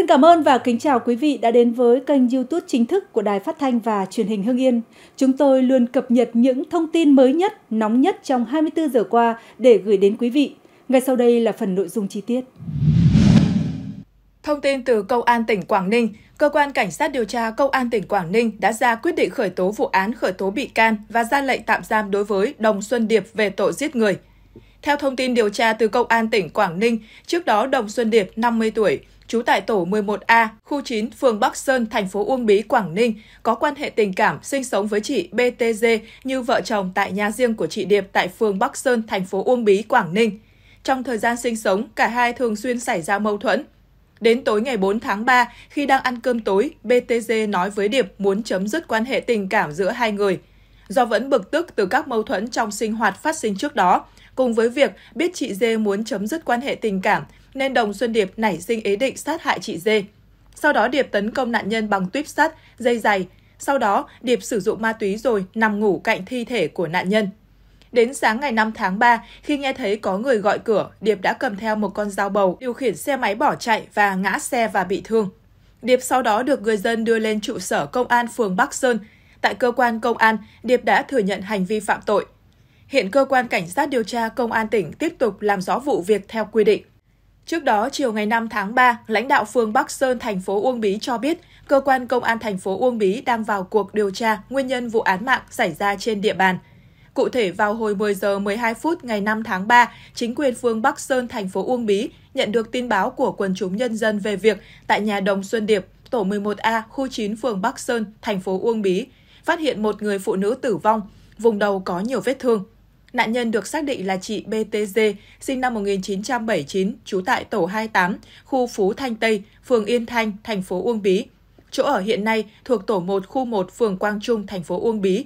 Xin cảm ơn và kính chào quý vị đã đến với kênh YouTube chính thức của Đài Phát thanh và Truyền hình Hưng Yên. Chúng tôi luôn cập nhật những thông tin mới nhất, nóng nhất trong 24 giờ qua để gửi đến quý vị. Ngay sau đây là phần nội dung chi tiết. Thông tin từ Công an tỉnh Quảng Ninh, Cơ quan Cảnh sát điều tra Công an tỉnh Quảng Ninh đã ra quyết định khởi tố vụ án khởi tố bị can và ra lệnh tạm giam đối với Đồng Xuân Điệp về tội giết người. Theo thông tin điều tra từ Công an tỉnh Quảng Ninh, trước đó Đồng Xuân Điệp, 50 tuổi, trú tại tổ 11A, khu 9, phường Bắc Sơn, thành phố Uông Bí, Quảng Ninh, có quan hệ tình cảm sinh sống với chị BTG như vợ chồng tại nhà riêng của chị Điệp tại phường Bắc Sơn, thành phố Uông Bí, Quảng Ninh. Trong thời gian sinh sống, cả hai thường xuyên xảy ra mâu thuẫn. Đến tối ngày 4 tháng 3, khi đang ăn cơm tối, BTG nói với Điệp muốn chấm dứt quan hệ tình cảm giữa hai người. Do vẫn bực tức từ các mâu thuẫn trong sinh hoạt phát sinh trước đó, cùng với việc biết chị Dê muốn chấm dứt quan hệ tình cảm, nên Đồng Xuân Điệp nảy sinh ý định sát hại chị Dê. Sau đó Điệp tấn công nạn nhân bằng tuyếp sắt, dây dày. Sau đó, Điệp sử dụng ma túy rồi nằm ngủ cạnh thi thể của nạn nhân. Đến sáng ngày 5 tháng 3, khi nghe thấy có người gọi cửa, Điệp đã cầm theo một con dao bầu, điều khiển xe máy bỏ chạy và ngã xe và bị thương. Điệp sau đó được người dân đưa lên trụ sở công an phường Bắc Sơn. Tại cơ quan công an, Điệp đã thừa nhận hành vi phạm tội. Hiện cơ quan cảnh sát điều tra công an tỉnh tiếp tục làm rõ vụ việc theo quy định. Trước đó, chiều ngày 5 tháng 3, lãnh đạo phường Bắc Sơn, thành phố Uông Bí cho biết, cơ quan công an thành phố Uông Bí đang vào cuộc điều tra nguyên nhân vụ án mạng xảy ra trên địa bàn. Cụ thể, vào hồi 10 giờ 12 phút ngày 5 tháng 3, chính quyền phường Bắc Sơn, thành phố Uông Bí nhận được tin báo của quần chúng nhân dân về việc tại nhà Đồng Xuân Điệp, tổ 11A, khu 9 phường Bắc Sơn, thành phố Uông Bí, phát hiện một người phụ nữ tử vong, vùng đầu có nhiều vết thương. Nạn nhân được xác định là chị BTG, sinh năm 1979, trú tại tổ 28, khu Phú Thanh Tây, phường Yên Thanh, thành phố Uông Bí. Chỗ ở hiện nay thuộc tổ 1, khu 1, phường Quang Trung, thành phố Uông Bí.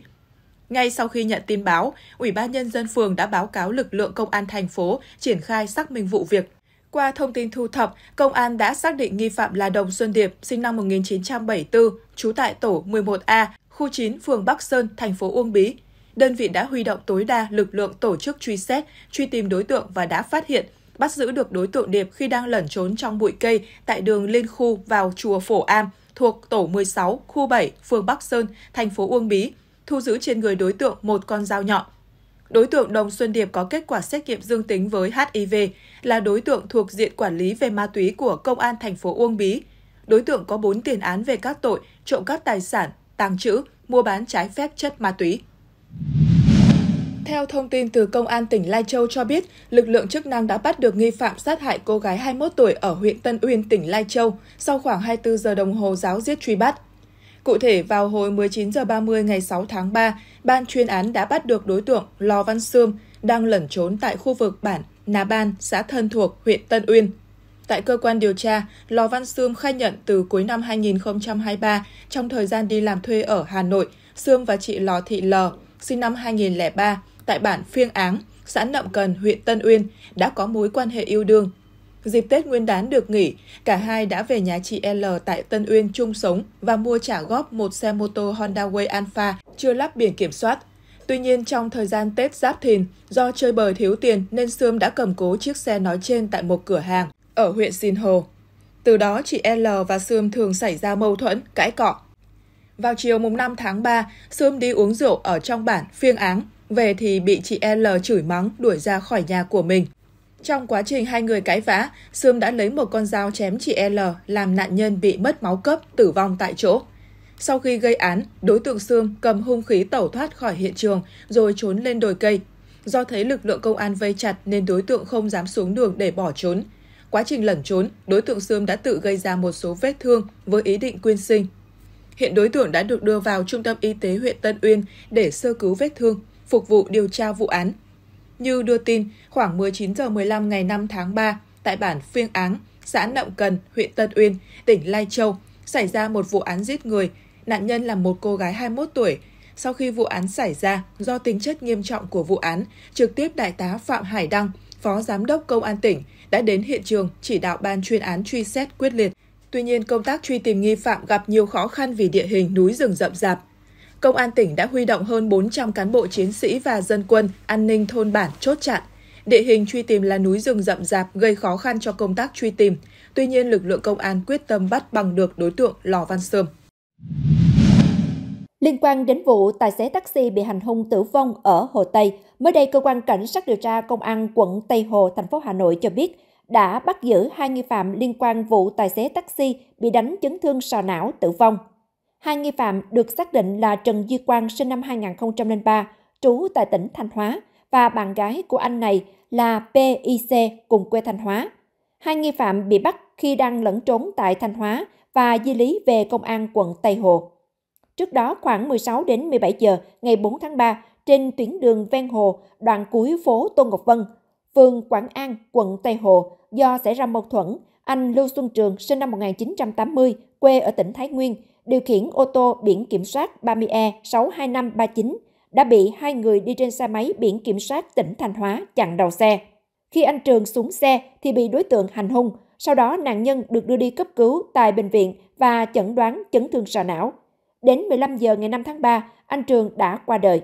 Ngay sau khi nhận tin báo, Ủy ban Nhân dân phường đã báo cáo lực lượng công an thành phố triển khai xác minh vụ việc. Qua thông tin thu thập, công an đã xác định nghi phạm là Đồng Xuân Điệp, sinh năm 1974, trú tại tổ 11A, khu 9, phường Bắc Sơn, thành phố Uông Bí, đơn vị đã huy động tối đa lực lượng tổ chức truy xét, truy tìm đối tượng và đã phát hiện, bắt giữ được đối tượng Điệp khi đang lẩn trốn trong bụi cây tại đường Liên Khu vào chùa Phổ Am thuộc tổ 16, khu 7, phường Bắc Sơn, thành phố Uông Bí, thu giữ trên người đối tượng một con dao nhọn. Đối tượng Đồng Xuân Điệp có kết quả xét nghiệm dương tính với HIV, là đối tượng thuộc diện quản lý về ma túy của Công an thành phố Uông Bí. Đối tượng có 4 tiền án về các tội trộm cắp tài sản, tàng trữ, mua bán trái phép chất ma túy. Theo thông tin từ Công an tỉnh Lai Châu cho biết, lực lượng chức năng đã bắt được nghi phạm sát hại cô gái 21 tuổi ở huyện Tân Uyên, tỉnh Lai Châu sau khoảng 24 giờ đồng hồ giáo giết truy bắt. Cụ thể, vào hồi 19 giờ 30 ngày 6 tháng 3, ban chuyên án đã bắt được đối tượng Lò Văn Sươm đang lẩn trốn tại khu vực bản Nà Ban, xã Thân thuộc, huyện Tân Uyên. Tại cơ quan điều tra, Lò Văn Sươm khai nhận từ cuối năm 2023, trong thời gian đi làm thuê ở Hà Nội, Sươm và chị Lò Thị Lờ sinh năm 2003, tại bản Phiêng Áng, xã Nậm Cần, huyện Tân Uyên, đã có mối quan hệ yêu đương. Dịp Tết Nguyên đán được nghỉ, cả hai đã về nhà chị L tại Tân Uyên chung sống và mua trả góp một xe mô tô Honda Way Alpha chưa lắp biển kiểm soát. Tuy nhiên, trong thời gian Tết Giáp Thìn, do chơi bời thiếu tiền nên Sươm đã cầm cố chiếc xe nói trên tại một cửa hàng ở huyện Sinh Hồ. Từ đó, chị L và Sươm thường xảy ra mâu thuẫn, cãi cọ. Vào chiều mùng 5 tháng 3, Sươm đi uống rượu ở trong bản Phiêng Áng, về thì bị chị L chửi mắng đuổi ra khỏi nhà của mình. Trong quá trình hai người cãi vã, Sươm đã lấy một con dao chém chị L làm nạn nhân bị mất máu cấp, tử vong tại chỗ. Sau khi gây án, đối tượng Sươm cầm hung khí tẩu thoát khỏi hiện trường rồi trốn lên đồi cây. Do thấy lực lượng công an vây chặt nên đối tượng không dám xuống đường để bỏ trốn. Quá trình lẩn trốn, đối tượng Sươm đã tự gây ra một số vết thương với ý định quyên sinh Hiện đối tượng đã được đưa vào Trung tâm Y tế huyện Tân Uyên để sơ cứu vết thương, phục vụ điều tra vụ án. Như đưa tin, khoảng 19 giờ 15 ngày 5 tháng 3, tại bản Phiêng Áng, xã Nậm Cần, huyện Tân Uyên, tỉnh Lai Châu, xảy ra một vụ án giết người. Nạn nhân là một cô gái 21 tuổi. Sau khi vụ án xảy ra, do tính chất nghiêm trọng của vụ án, trực tiếp Đại tá Phạm Hải Đăng, Phó Giám đốc Công an tỉnh, đã đến hiện trường chỉ đạo ban chuyên án truy xét quyết liệt. Tuy nhiên, công tác truy tìm nghi phạm gặp nhiều khó khăn vì địa hình núi rừng rậm rạp. Công an tỉnh đã huy động hơn 400 cán bộ chiến sĩ và dân quân, an ninh thôn bản chốt chặn. Địa hình truy tìm là núi rừng rậm rạp gây khó khăn cho công tác truy tìm. Tuy nhiên, lực lượng công an quyết tâm bắt bằng được đối tượng Lò Văn Sơm. Liên quan đến vụ tài xế taxi bị hành hung tử vong ở Hồ Tây, mới đây cơ quan cảnh sát điều tra công an quận Tây Hồ, thành phố Hà Nội cho biết đã bắt giữ hai nghi phạm liên quan vụ tài xế taxi bị đánh chấn thương sọ não tử vong. Hai nghi phạm được xác định là Trần Duy Quang sinh năm 2003, trú tại tỉnh Thanh Hóa và bạn gái của anh này là PIC cùng quê Thanh Hóa. Hai nghi phạm bị bắt khi đang lẫn trốn tại Thanh Hóa và di lý về công an quận Tây Hồ. Trước đó khoảng 16 đến 17 giờ ngày 4 tháng 3, trên tuyến đường ven hồ, đoạn cuối phố Tôn Ngọc Vân, phường Quảng An, quận Tây Hồ do xảy ra mâu thuẫn, anh Lưu Xuân Trường sinh năm 1980, quê ở tỉnh Thái Nguyên, điều khiển ô tô biển kiểm soát 30E62539 đã bị hai người đi trên xe máy biển kiểm soát tỉnh Thanh Hóa chặn đầu xe. Khi anh Trường xuống xe thì bị đối tượng hành hung, sau đó nạn nhân được đưa đi cấp cứu tại bệnh viện và chẩn đoán chấn thương sọ não. Đến 15 giờ ngày 5 tháng 3, anh Trường đã qua đời.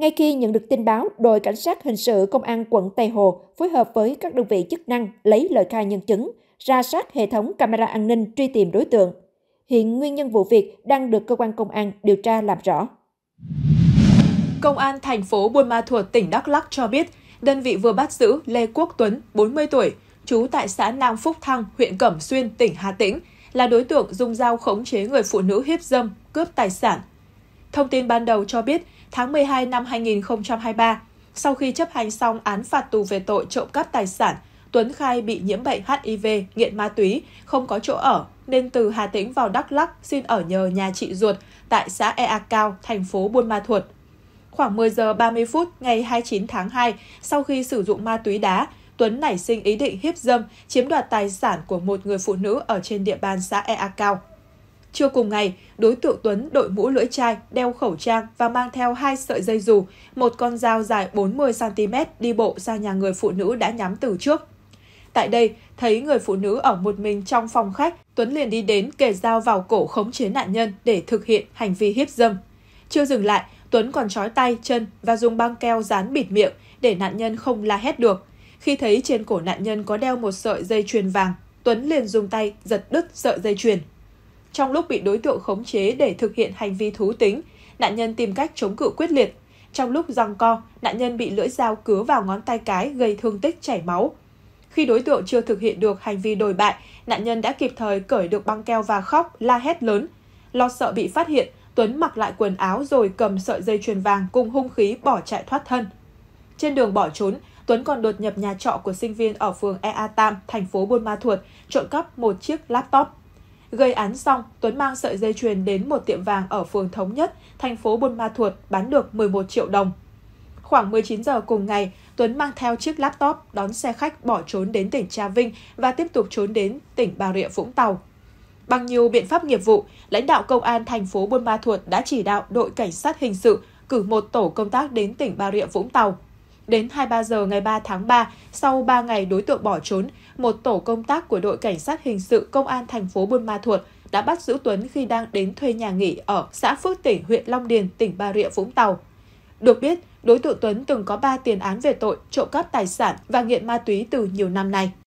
Ngay khi nhận được tin báo, đội cảnh sát hình sự công an quận Tây Hồ phối hợp với các đơn vị chức năng lấy lời khai nhân chứng, ra soát hệ thống camera an ninh truy tìm đối tượng. Hiện nguyên nhân vụ việc đang được cơ quan công an điều tra làm rõ. Công an thành phố Buôn Ma Thuột, tỉnh Đắk Lắk cho biết, đơn vị vừa bắt giữ Lê Quốc Tuấn, 40 tuổi, trú tại xã Nam Phúc Thăng, huyện Cẩm Xuyên, tỉnh Hà Tĩnh, là đối tượng dùng dao khống chế người phụ nữ hiếp dâm, cướp tài sản. Thông tin ban đầu cho biết, tháng 12 năm 2023. Sau khi chấp hành xong án phạt tù về tội trộm cắp tài sản, Tuấn khai bị nhiễm bệnh HIV, nghiện ma túy, không có chỗ ở, nên từ Hà Tĩnh vào Đắk Lắk xin ở nhờ nhà chị ruột tại xã Ea Cao, thành phố Buôn Ma Thuột. Khoảng 10 giờ 30 phút ngày 29 tháng 2, sau khi sử dụng ma túy đá, Tuấn nảy sinh ý định hiếp dâm, chiếm đoạt tài sản của một người phụ nữ ở trên địa bàn xã Ea Cao. Trưa cùng ngày, đối tượng Tuấn đội mũ lưỡi chai, đeo khẩu trang và mang theo hai sợi dây dù, một con dao dài 40cm đi bộ ra nhà người phụ nữ đã nhắm từ trước. Tại đây, thấy người phụ nữ ở một mình trong phòng khách, Tuấn liền đi đến kề dao vào cổ khống chế nạn nhân để thực hiện hành vi hiếp dâm. Chưa dừng lại, Tuấn còn trói tay, chân và dùng băng keo dán bịt miệng để nạn nhân không la hét được. Khi thấy trên cổ nạn nhân có đeo một sợi dây chuyền vàng, Tuấn liền dùng tay giật đứt sợi dây chuyền. Trong lúc bị đối tượng khống chế để thực hiện hành vi thú tính, nạn nhân tìm cách chống cự quyết liệt. Trong lúc giằng co, nạn nhân bị lưỡi dao cứa vào ngón tay cái gây thương tích chảy máu. Khi đối tượng chưa thực hiện được hành vi đồi bại, nạn nhân đã kịp thời cởi được băng keo và khóc, la hét lớn. Lo sợ bị phát hiện, Tuấn mặc lại quần áo rồi cầm sợi dây chuyền vàng cùng hung khí bỏ chạy thoát thân. Trên đường bỏ trốn, Tuấn còn đột nhập nhà trọ của sinh viên ở phường Ea Tam, thành phố Buôn Ma Thuột, trộm cắp một chiếc laptop. Gây án xong, Tuấn mang sợi dây chuyền đến một tiệm vàng ở phường Thống Nhất, thành phố Buôn Ma Thuột bán được 11 triệu đồng. Khoảng 19 giờ cùng ngày, Tuấn mang theo chiếc laptop đón xe khách bỏ trốn đến tỉnh Trà Vinh và tiếp tục trốn đến tỉnh Bà Rịa Vũng Tàu. Bằng nhiều biện pháp nghiệp vụ, lãnh đạo công an thành phố Buôn Ma Thuột đã chỉ đạo đội cảnh sát hình sự cử một tổ công tác đến tỉnh Bà Rịa Vũng Tàu Đến 23 giờ ngày 3 tháng 3, sau 3 ngày đối tượng bỏ trốn, một tổ công tác của đội cảnh sát hình sự công an thành phố Buôn Ma Thuột đã bắt giữ Tuấn khi đang đến thuê nhà nghỉ ở xã Phước Tỉnh, huyện Long Điền, tỉnh Bà Rịa, Vũng Tàu. Được biết, đối tượng Tuấn từng có 3 tiền án về tội trộm cắp tài sản và nghiện ma túy từ nhiều năm nay.